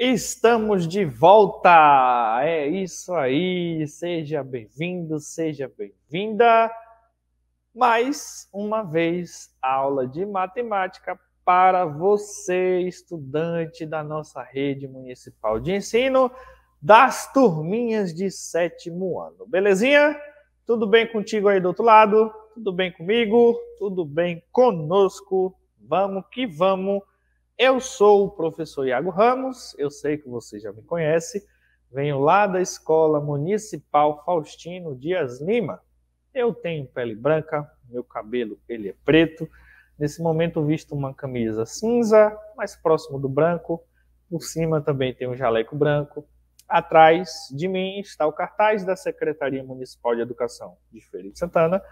Estamos de volta! É isso aí! Seja bem-vindo, seja bem-vinda! Mais uma vez, aula de matemática para você, estudante da nossa rede municipal de ensino das turminhas de sétimo ano. Belezinha? Tudo bem contigo aí do outro lado? Tudo bem comigo? Tudo bem conosco? Vamos que vamos! Eu sou o professor Iago Ramos, eu sei que você já me conhece, venho lá da Escola Municipal Faustino Dias Lima. Eu tenho pele branca, meu cabelo ele é preto. Nesse momento visto uma camisa cinza, mais próximo do branco. Por cima também tem um jaleco branco. Atrás de mim está o cartaz da Secretaria Municipal de Educação de Feira de Santana,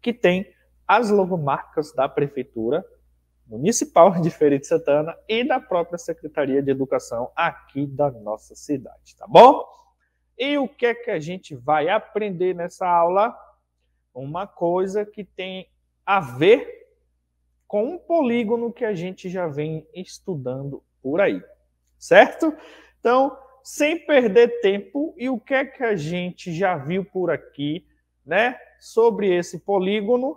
que tem as logomarcas da prefeitura Municipal de Feira de Santana e da própria Secretaria de Educação aqui da nossa cidade, tá bom? E o que é que a gente vai aprender nessa aula? Uma coisa que tem a ver com um polígono que a gente já vem estudando por aí, certo? Então, sem perder tempo, e o que é que a gente já viu por aqui, né, sobre esse polígono?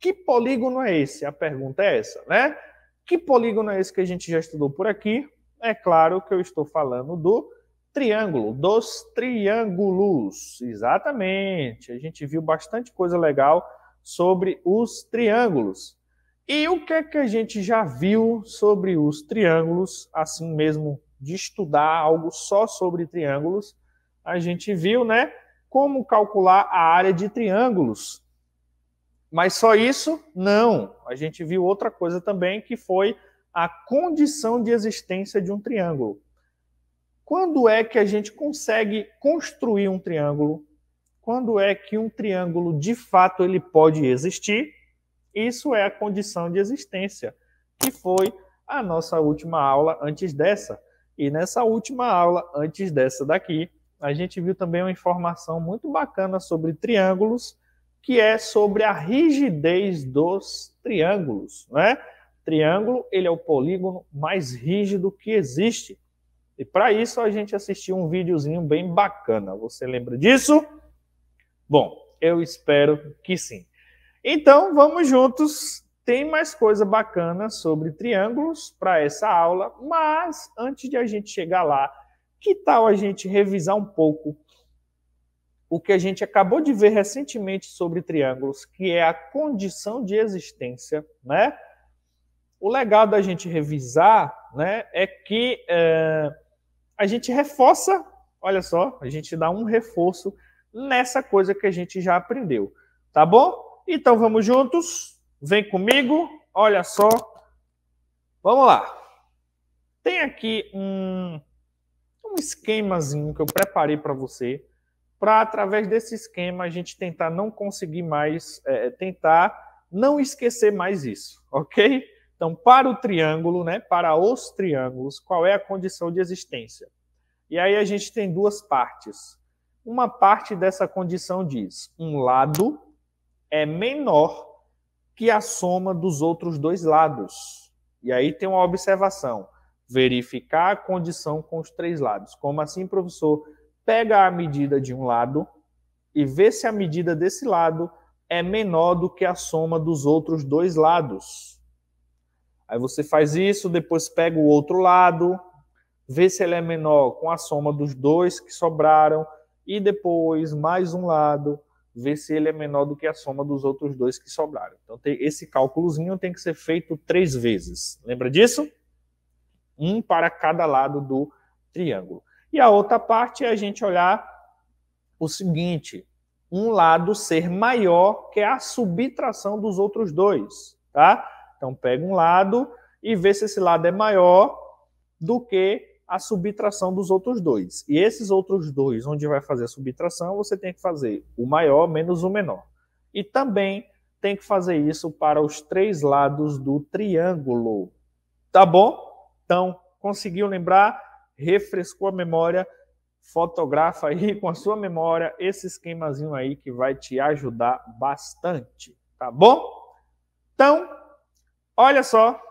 Que polígono é esse? A pergunta é essa, né? Que polígono é esse que a gente já estudou por aqui? É claro que eu estou falando do triângulo, dos triângulos. Exatamente. A gente viu bastante coisa legal sobre os triângulos. E o que é que a gente já viu sobre os triângulos, assim mesmo de estudar algo só sobre triângulos? A gente viu, né, como calcular a área de triângulos mas só isso? Não. A gente viu outra coisa também que foi a condição de existência de um triângulo. Quando é que a gente consegue construir um triângulo? Quando é que um triângulo de fato ele pode existir? Isso é a condição de existência, que foi a nossa última aula antes dessa. E nessa última aula antes dessa daqui, a gente viu também uma informação muito bacana sobre triângulos que é sobre a rigidez dos triângulos, né? Triângulo, ele é o polígono mais rígido que existe. E para isso a gente assistiu um videozinho bem bacana. Você lembra disso? Bom, eu espero que sim. Então, vamos juntos. Tem mais coisa bacana sobre triângulos para essa aula, mas antes de a gente chegar lá, que tal a gente revisar um pouco o que a gente acabou de ver recentemente sobre triângulos, que é a condição de existência, né? O legal da gente revisar, né, é que é, a gente reforça, olha só, a gente dá um reforço nessa coisa que a gente já aprendeu, tá bom? Então vamos juntos, vem comigo, olha só, vamos lá. Tem aqui um, um esquemazinho que eu preparei para você, para, através desse esquema, a gente tentar não conseguir mais, é, é, tentar não esquecer mais isso, ok? Então, para o triângulo, né, para os triângulos, qual é a condição de existência? E aí a gente tem duas partes. Uma parte dessa condição diz: um lado é menor que a soma dos outros dois lados. E aí tem uma observação: verificar a condição com os três lados. Como assim, professor? pega a medida de um lado e vê se a medida desse lado é menor do que a soma dos outros dois lados. Aí você faz isso, depois pega o outro lado, vê se ele é menor com a soma dos dois que sobraram, e depois mais um lado, vê se ele é menor do que a soma dos outros dois que sobraram. Então, tem, esse cálculozinho tem que ser feito três vezes. Lembra disso? Um para cada lado do triângulo. E a outra parte é a gente olhar o seguinte: um lado ser maior que a subtração dos outros dois, tá? Então pega um lado e vê se esse lado é maior do que a subtração dos outros dois. E esses outros dois, onde vai fazer a subtração, você tem que fazer o maior menos o menor. E também tem que fazer isso para os três lados do triângulo. Tá bom? Então, conseguiu lembrar? refrescou a memória, fotografa aí com a sua memória esse esquemazinho aí que vai te ajudar bastante, tá bom? Então, olha só,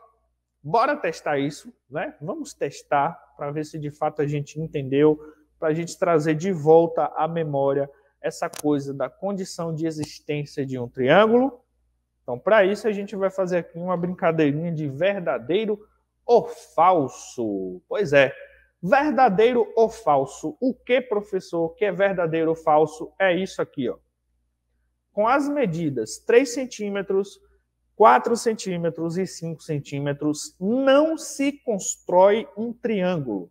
bora testar isso, né? Vamos testar para ver se de fato a gente entendeu, para a gente trazer de volta à memória essa coisa da condição de existência de um triângulo. Então, para isso, a gente vai fazer aqui uma brincadeirinha de verdadeiro ou falso. Pois é, Verdadeiro ou falso? O que, professor, que é verdadeiro ou falso? É isso aqui, ó. Com as medidas 3 centímetros, 4 centímetros e 5 centímetros, não se constrói um triângulo.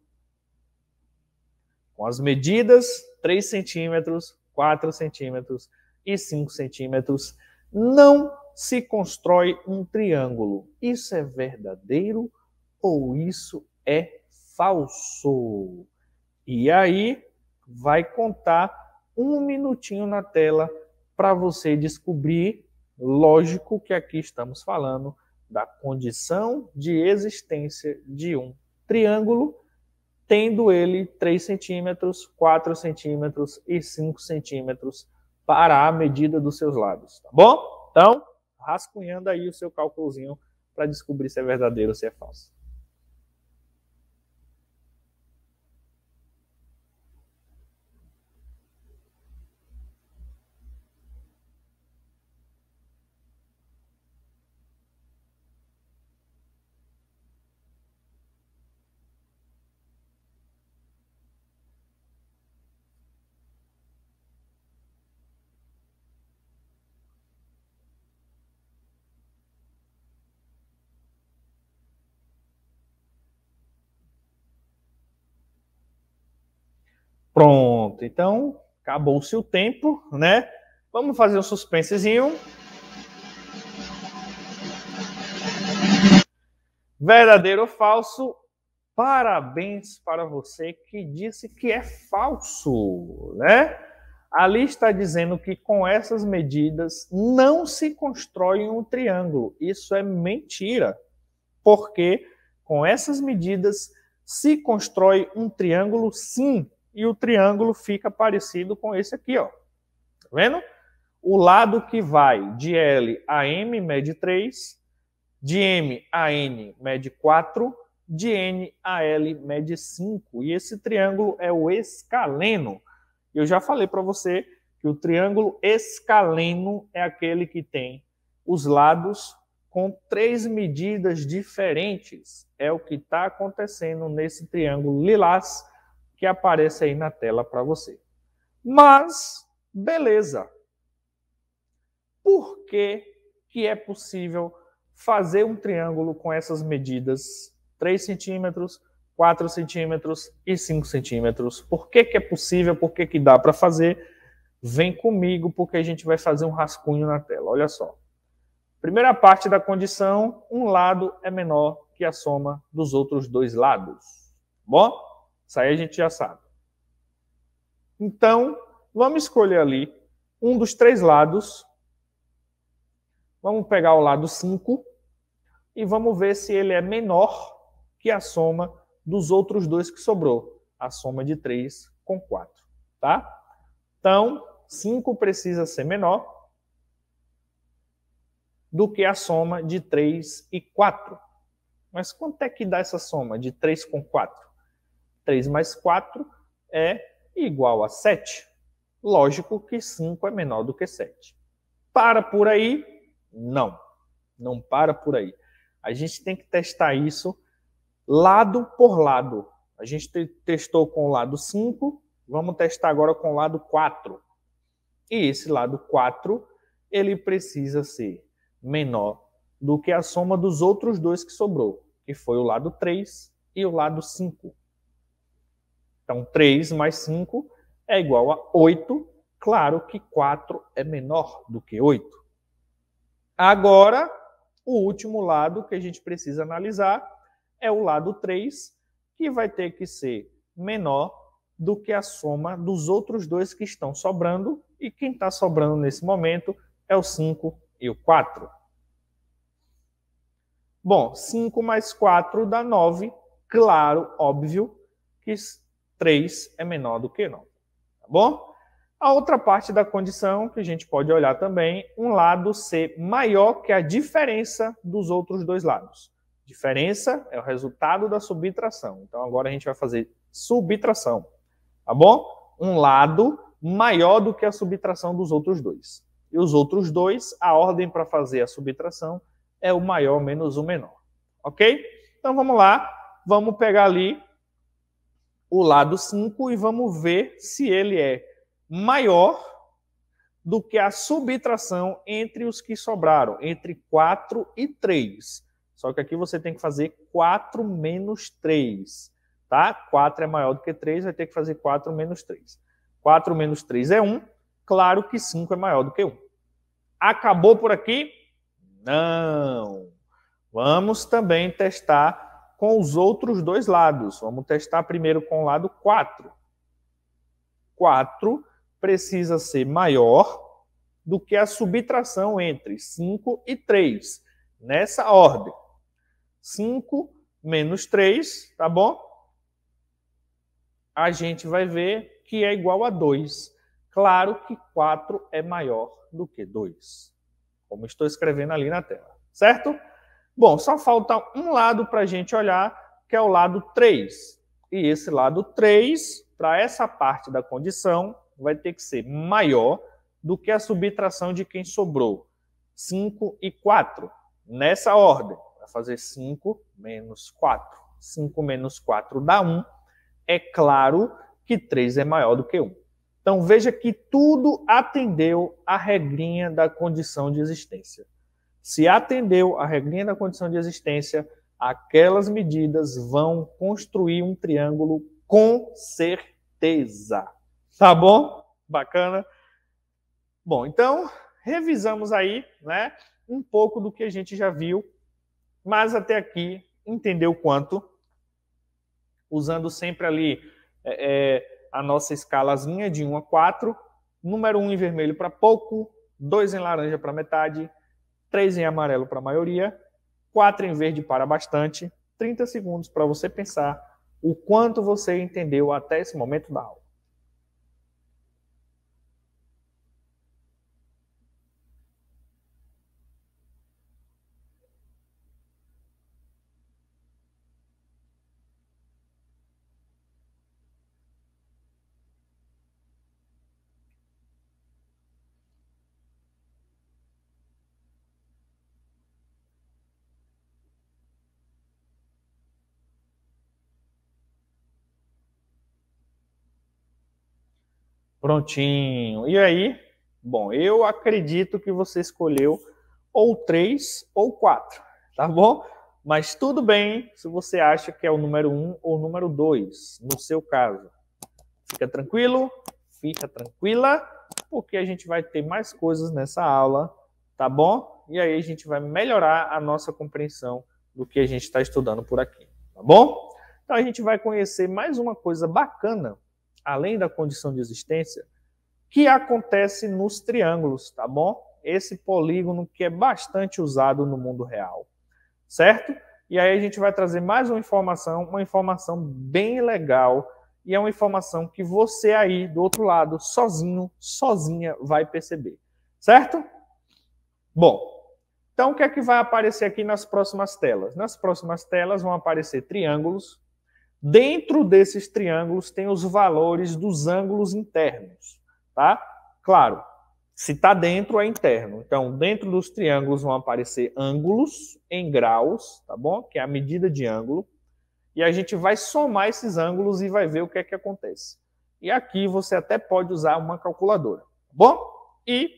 Com as medidas 3 centímetros, 4 centímetros e 5 centímetros, não se constrói um triângulo. Isso é verdadeiro ou isso é falso. E aí vai contar um minutinho na tela para você descobrir. Lógico que aqui estamos falando da condição de existência de um triângulo, tendo ele 3 centímetros, 4 centímetros e 5 centímetros para a medida dos seus lados, tá bom? Então, rascunhando aí o seu cálculozinho para descobrir se é verdadeiro ou se é falso. Pronto, então acabou-se o tempo, né? Vamos fazer um suspensezinho. Verdadeiro ou falso? Parabéns para você que disse que é falso, né? Ali está dizendo que com essas medidas não se constrói um triângulo. Isso é mentira, porque com essas medidas se constrói um triângulo, sim e o triângulo fica parecido com esse aqui, ó. Tá vendo? O lado que vai de L a M mede 3, de M a N mede 4, de N a L mede 5. E esse triângulo é o escaleno. Eu já falei para você que o triângulo escaleno é aquele que tem os lados com três medidas diferentes. É o que está acontecendo nesse triângulo lilás que aparece aí na tela para você. Mas, beleza. Por que, que é possível fazer um triângulo com essas medidas 3 centímetros, 4 centímetros e 5 centímetros? Por que, que é possível? Por que, que dá para fazer? Vem comigo, porque a gente vai fazer um rascunho na tela. Olha só. Primeira parte da condição, um lado é menor que a soma dos outros dois lados. Bom? Isso aí a gente já sabe. Então, vamos escolher ali um dos três lados. Vamos pegar o lado 5 e vamos ver se ele é menor que a soma dos outros dois que sobrou. A soma de 3 com 4, tá? Então, 5 precisa ser menor do que a soma de 3 e 4. Mas quanto é que dá essa soma de 3 com 4? 3 mais 4 é igual a 7. Lógico que 5 é menor do que 7. Para por aí? Não. Não para por aí. A gente tem que testar isso lado por lado. A gente testou com o lado 5, vamos testar agora com o lado 4. E esse lado 4, ele precisa ser menor do que a soma dos outros dois que sobrou, que foi o lado 3 e o lado 5. Então, 3 mais 5 é igual a 8. Claro que 4 é menor do que 8. Agora, o último lado que a gente precisa analisar é o lado 3, que vai ter que ser menor do que a soma dos outros dois que estão sobrando, e quem está sobrando nesse momento é o 5 e o 4. Bom, 5 mais 4 dá 9, claro, óbvio, que 3 é menor do que 9. Tá bom? A outra parte da condição que a gente pode olhar também, um lado ser maior que a diferença dos outros dois lados. Diferença é o resultado da subtração. Então agora a gente vai fazer subtração, tá bom? Um lado maior do que a subtração dos outros dois. E os outros dois, a ordem para fazer a subtração é o maior menos o menor, ok? Então vamos lá, vamos pegar ali o lado 5 e vamos ver se ele é maior do que a subtração entre os que sobraram, entre 4 e 3. Só que aqui você tem que fazer 4 menos 3, tá? 4 é maior do que 3, vai ter que fazer 4 menos 3. 4 menos 3 é 1, claro que 5 é maior do que 1. Acabou por aqui? Não. Vamos também testar com os outros dois lados. Vamos testar primeiro com o lado 4. 4 precisa ser maior do que a subtração entre 5 e 3, nessa ordem. 5 menos 3, tá bom? A gente vai ver que é igual a 2. Claro que 4 é maior do que 2, como estou escrevendo ali na tela, certo? Bom, só falta um lado para a gente olhar, que é o lado 3. E esse lado 3, para essa parte da condição, vai ter que ser maior do que a subtração de quem sobrou. 5 e 4, nessa ordem. Vai fazer 5 menos 4. 5 menos 4 dá 1. É claro que 3 é maior do que 1. Então veja que tudo atendeu à regrinha da condição de existência se atendeu à regrinha da condição de existência, aquelas medidas vão construir um triângulo com certeza. Tá bom? Bacana? Bom, então revisamos aí, né, um pouco do que a gente já viu, mas até aqui entendeu quanto usando sempre ali é, é a nossa escalazinha de 1 a 4, número 1 em vermelho para pouco, 2 em laranja para metade, 3 em amarelo para a maioria, 4 em verde para bastante, 30 segundos para você pensar o quanto você entendeu até esse momento da aula. Prontinho. E aí? Bom, eu acredito que você escolheu ou três ou quatro, tá bom? Mas tudo bem se você acha que é o número um ou o número dois, no seu caso. Fica tranquilo, fica tranquila, porque a gente vai ter mais coisas nessa aula, tá bom? E aí a gente vai melhorar a nossa compreensão do que a gente está estudando por aqui, tá bom? Então a gente vai conhecer mais uma coisa bacana além da condição de existência, que acontece nos triângulos, tá bom? Esse polígono que é bastante usado no mundo real, certo? E aí a gente vai trazer mais uma informação, uma informação bem legal, e é uma informação que você aí do outro lado, sozinho, sozinha, vai perceber, certo? Bom, então o que é que vai aparecer aqui nas próximas telas? Nas próximas telas vão aparecer triângulos, Dentro desses triângulos tem os valores dos ângulos internos, tá? Claro, se está dentro, é interno. Então, dentro dos triângulos vão aparecer ângulos em graus, tá bom? Que é a medida de ângulo. E a gente vai somar esses ângulos e vai ver o que é que acontece. E aqui você até pode usar uma calculadora, tá bom? E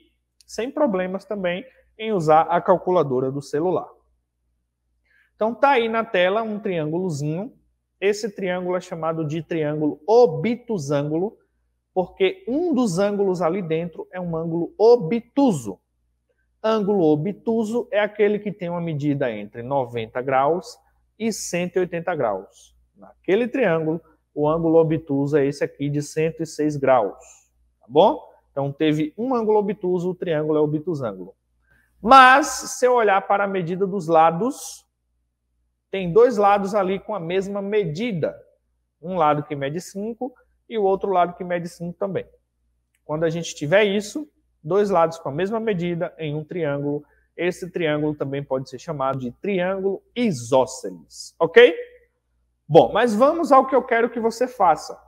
sem problemas também em usar a calculadora do celular. Então, tá aí na tela um triângulozinho esse triângulo é chamado de triângulo obtusângulo, porque um dos ângulos ali dentro é um ângulo obtuso. Ângulo obtuso é aquele que tem uma medida entre 90 graus e 180 graus. Naquele triângulo, o ângulo obtuso é esse aqui de 106 graus, tá bom? Então teve um ângulo obtuso, o triângulo é obtusângulo. Mas se eu olhar para a medida dos lados, tem dois lados ali com a mesma medida. Um lado que mede 5 e o outro lado que mede 5 também. Quando a gente tiver isso, dois lados com a mesma medida em um triângulo, esse triângulo também pode ser chamado de triângulo isósceles, ok? Bom, mas vamos ao que eu quero que você faça.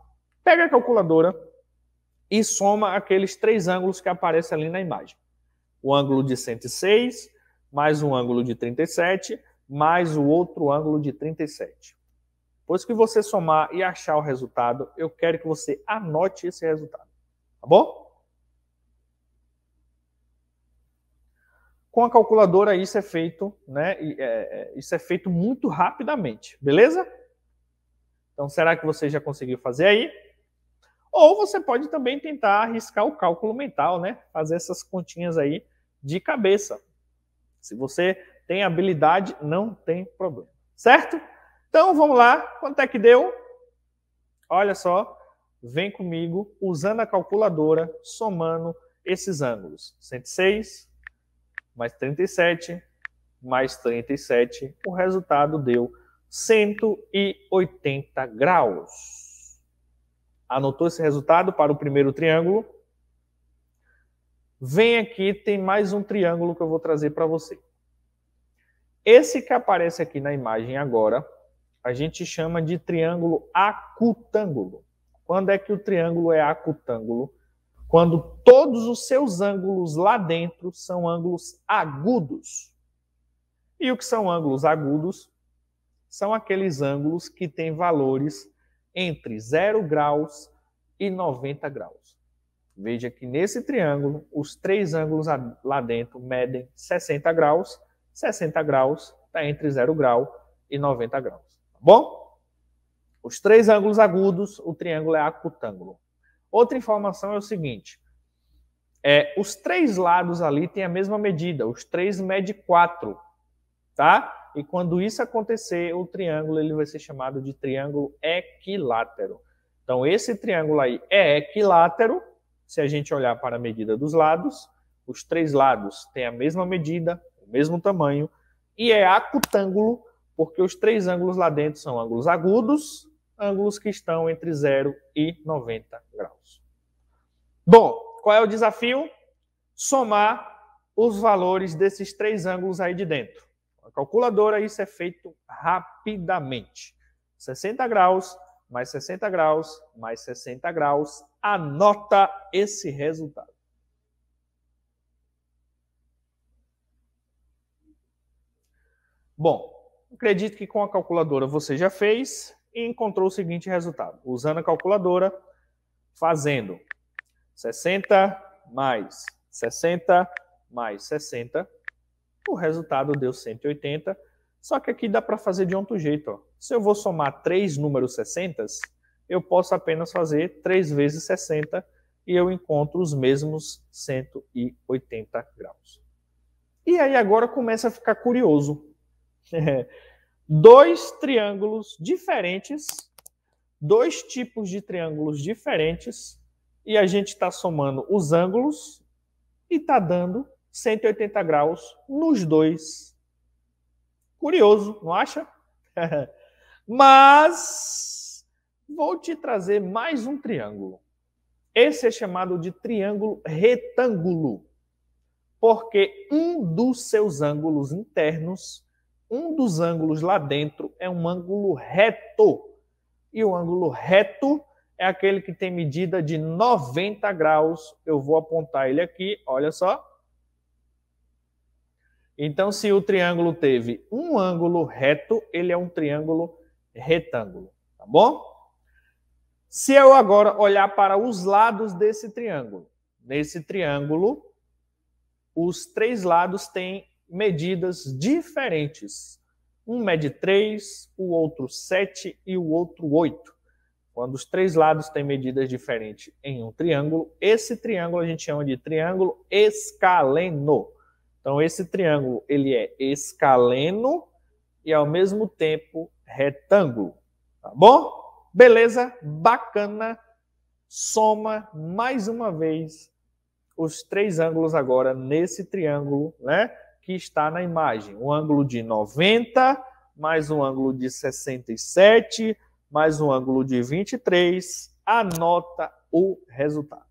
Pega a calculadora e soma aqueles três ângulos que aparecem ali na imagem. O ângulo de 106, mais um ângulo de 37, mais o outro ângulo de 37. Depois que você somar e achar o resultado, eu quero que você anote esse resultado. Tá bom? Com a calculadora isso é feito, né? É, é, isso é feito muito rapidamente, beleza? Então será que você já conseguiu fazer aí? Ou você pode também tentar arriscar o cálculo mental, né? Fazer essas continhas aí de cabeça. Se você tem habilidade, não tem problema. Certo? Então vamos lá. Quanto é que deu? Olha só. Vem comigo usando a calculadora, somando esses ângulos. 106 mais 37 mais 37. O resultado deu 180 graus. Anotou esse resultado para o primeiro triângulo? Vem aqui, tem mais um triângulo que eu vou trazer para você. Esse que aparece aqui na imagem agora, a gente chama de triângulo acutângulo. Quando é que o triângulo é acutângulo? Quando todos os seus ângulos lá dentro são ângulos agudos. E o que são ângulos agudos? São aqueles ângulos que têm valores entre 0 graus e 90 graus. Veja que nesse triângulo, os três ângulos lá dentro medem 60 graus 60 graus está entre 0 grau e 90 graus. Tá bom? Os três ângulos agudos, o triângulo é acutângulo. Outra informação é o seguinte: é, os três lados ali têm a mesma medida, os três mede 4, tá? E quando isso acontecer, o triângulo ele vai ser chamado de triângulo equilátero. Então, esse triângulo aí é equilátero, se a gente olhar para a medida dos lados, os três lados têm a mesma medida, mesmo tamanho, e é acutângulo, porque os três ângulos lá dentro são ângulos agudos, ângulos que estão entre 0 e 90 graus. Bom, qual é o desafio? Somar os valores desses três ângulos aí de dentro. A calculadora, isso é feito rapidamente. 60 graus, mais 60 graus, mais 60 graus. Anota esse resultado. Bom, acredito que com a calculadora você já fez e encontrou o seguinte resultado. Usando a calculadora, fazendo 60 mais 60 mais 60, o resultado deu 180. Só que aqui dá para fazer de outro jeito. Ó. Se eu vou somar três números 60, eu posso apenas fazer 3 vezes 60 e eu encontro os mesmos 180 graus. E aí agora começa a ficar curioso. dois triângulos diferentes, dois tipos de triângulos diferentes, e a gente está somando os ângulos e está dando 180 graus nos dois. Curioso, não acha? Mas vou te trazer mais um triângulo. Esse é chamado de triângulo retângulo, porque um dos seus ângulos internos um dos ângulos lá dentro é um ângulo reto. E o ângulo reto é aquele que tem medida de 90 graus. Eu vou apontar ele aqui, olha só. Então, se o triângulo teve um ângulo reto, ele é um triângulo retângulo, tá bom? Se eu agora olhar para os lados desse triângulo, nesse triângulo, os três lados têm medidas diferentes. Um mede 3, o outro 7 e o outro 8. Quando os três lados têm medidas diferentes em um triângulo, esse triângulo a gente chama de triângulo escaleno. Então esse triângulo ele é escaleno e ao mesmo tempo retângulo, tá bom? Beleza? Bacana. Soma mais uma vez os três ângulos agora nesse triângulo, né? que está na imagem. Um ângulo de 90, mais um ângulo de 67, mais um ângulo de 23. Anota o resultado.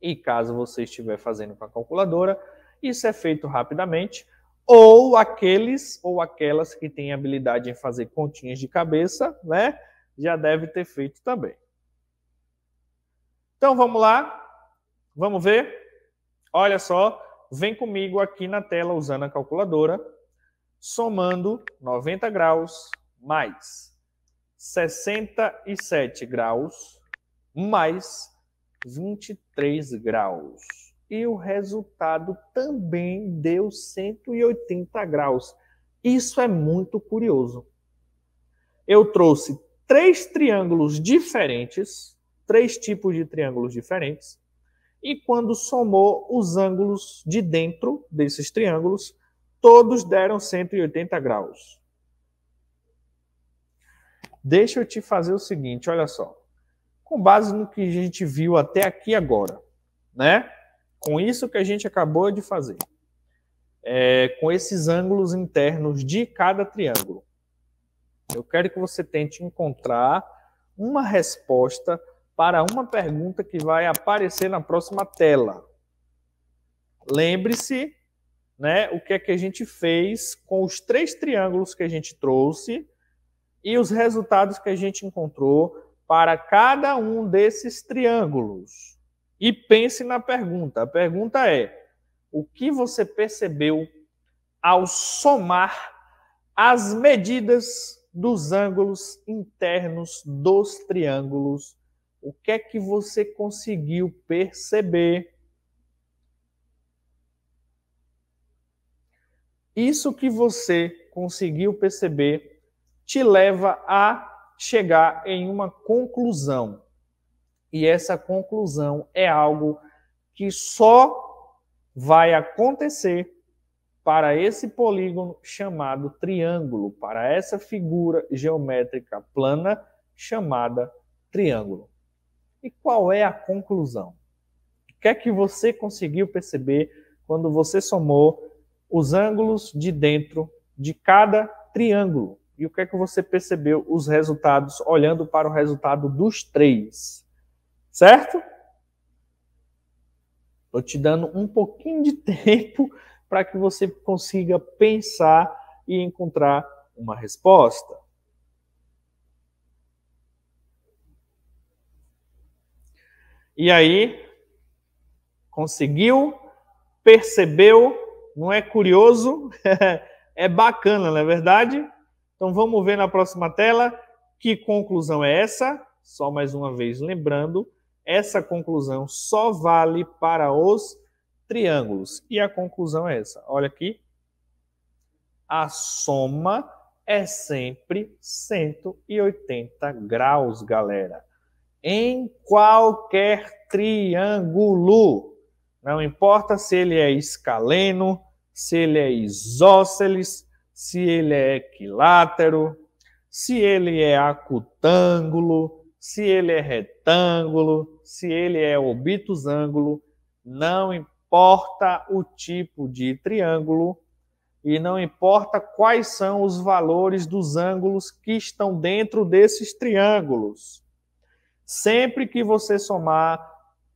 E caso você estiver fazendo com a calculadora, isso é feito rapidamente. Ou aqueles ou aquelas que têm habilidade em fazer continhas de cabeça, né? Já deve ter feito também. Então vamos lá. Vamos ver? Olha só, vem comigo aqui na tela usando a calculadora, somando 90 graus mais 67 graus mais 23 graus. E o resultado também deu 180 graus. Isso é muito curioso. Eu trouxe três triângulos diferentes, três tipos de triângulos diferentes, e quando somou os ângulos de dentro desses triângulos, todos deram 180 graus. Deixa eu te fazer o seguinte, olha só. Com base no que a gente viu até aqui agora, né? Com isso que a gente acabou de fazer, é, com esses ângulos internos de cada triângulo, eu quero que você tente encontrar uma resposta para uma pergunta que vai aparecer na próxima tela. Lembre-se, né, o que é que a gente fez com os três triângulos que a gente trouxe e os resultados que a gente encontrou para cada um desses triângulos. E pense na pergunta. A pergunta é: o que você percebeu ao somar as medidas dos ângulos internos dos triângulos o que é que você conseguiu perceber? Isso que você conseguiu perceber te leva a chegar em uma conclusão. E essa conclusão é algo que só vai acontecer para esse polígono chamado triângulo, para essa figura geométrica plana chamada triângulo. E qual é a conclusão? O que é que você conseguiu perceber quando você somou os ângulos de dentro de cada triângulo? E o que é que você percebeu os resultados olhando para o resultado dos três? Certo? Estou te dando um pouquinho de tempo para que você consiga pensar e encontrar uma resposta. E aí, conseguiu, percebeu, não é curioso, é bacana, não é verdade? Então vamos ver na próxima tela que conclusão é essa. Só mais uma vez lembrando, essa conclusão só vale para os triângulos. E a conclusão é essa. Olha aqui. A soma é sempre 180 graus, galera em qualquer triângulo. Não importa se ele é escaleno, se ele é isósceles, se ele é equilátero, se ele é acutângulo, se ele é retângulo, se ele é obtusângulo, não importa o tipo de triângulo e não importa quais são os valores dos ângulos que estão dentro desses triângulos. Sempre que você somar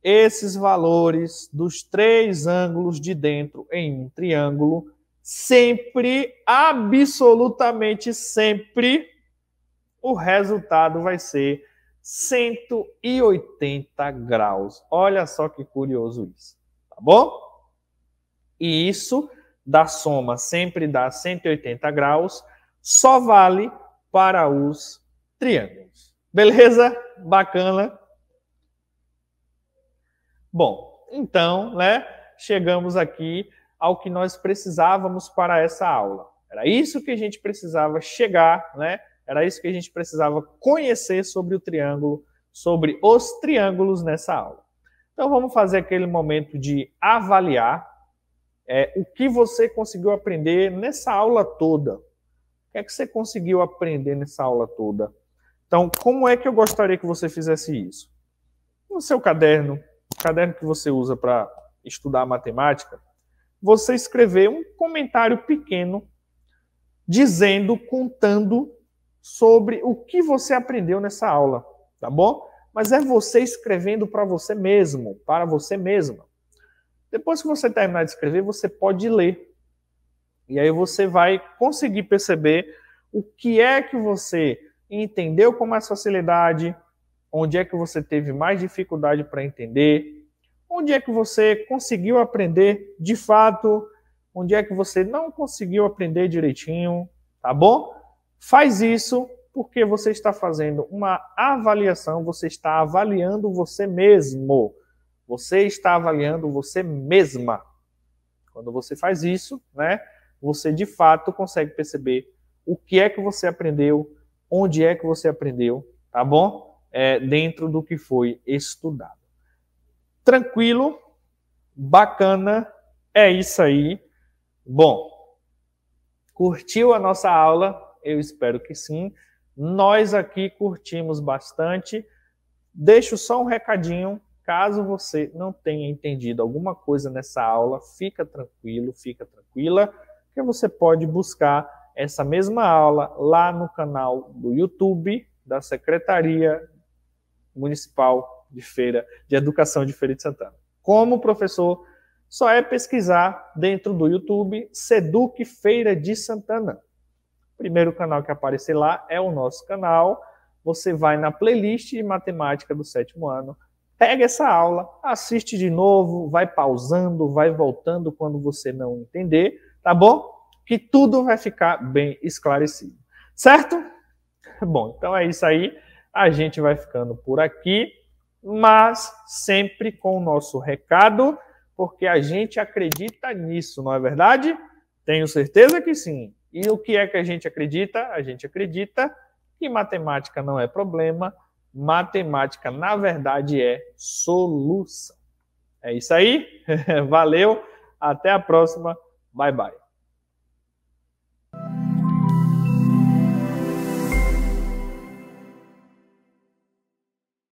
esses valores dos três ângulos de dentro em um triângulo, sempre, absolutamente sempre, o resultado vai ser 180 graus. Olha só que curioso isso, tá bom? E isso da soma sempre dá 180 graus, só vale para os triângulos. Beleza? bacana. Bom, então, né, chegamos aqui ao que nós precisávamos para essa aula. Era isso que a gente precisava chegar, né? Era isso que a gente precisava conhecer sobre o triângulo, sobre os triângulos nessa aula. Então vamos fazer aquele momento de avaliar é, o que você conseguiu aprender nessa aula toda. O que é que você conseguiu aprender nessa aula toda? Então, como é que eu gostaria que você fizesse isso? No seu caderno, o caderno que você usa para estudar matemática, você escrever um comentário pequeno dizendo, contando sobre o que você aprendeu nessa aula, tá bom? Mas é você escrevendo para você mesmo, para você mesma. Depois que você terminar de escrever, você pode ler. E aí você vai conseguir perceber o que é que você entendeu com mais facilidade, onde é que você teve mais dificuldade para entender, onde é que você conseguiu aprender de fato, onde é que você não conseguiu aprender direitinho, tá bom? Faz isso porque você está fazendo uma avaliação, você está avaliando você mesmo. Você está avaliando você mesma. Quando você faz isso, né, você de fato consegue perceber o que é que você aprendeu, onde é que você aprendeu, tá bom? É, dentro do que foi estudado. Tranquilo, bacana, é isso aí. Bom, curtiu a nossa aula? Eu espero que sim. Nós aqui curtimos bastante. Deixo só um recadinho. Caso você não tenha entendido alguma coisa nessa aula, fica tranquilo, fica tranquila, que você pode buscar essa mesma aula lá no canal do YouTube da Secretaria Municipal de Feira de Educação de Feira de Santana. Como professor, só é pesquisar dentro do YouTube Seduc Feira de Santana. O primeiro canal que aparecer lá é o nosso canal. Você vai na playlist de matemática do sétimo ano, pega essa aula, assiste de novo, vai pausando, vai voltando quando você não entender, tá bom? que tudo vai ficar bem esclarecido. Certo? Bom, então é isso aí. A gente vai ficando por aqui, mas sempre com o nosso recado, porque a gente acredita nisso, não é verdade? Tenho certeza que sim. E o que é que a gente acredita? A gente acredita que matemática não é problema, matemática, na verdade, é solução. É isso aí. Valeu, até a próxima. Bye bye.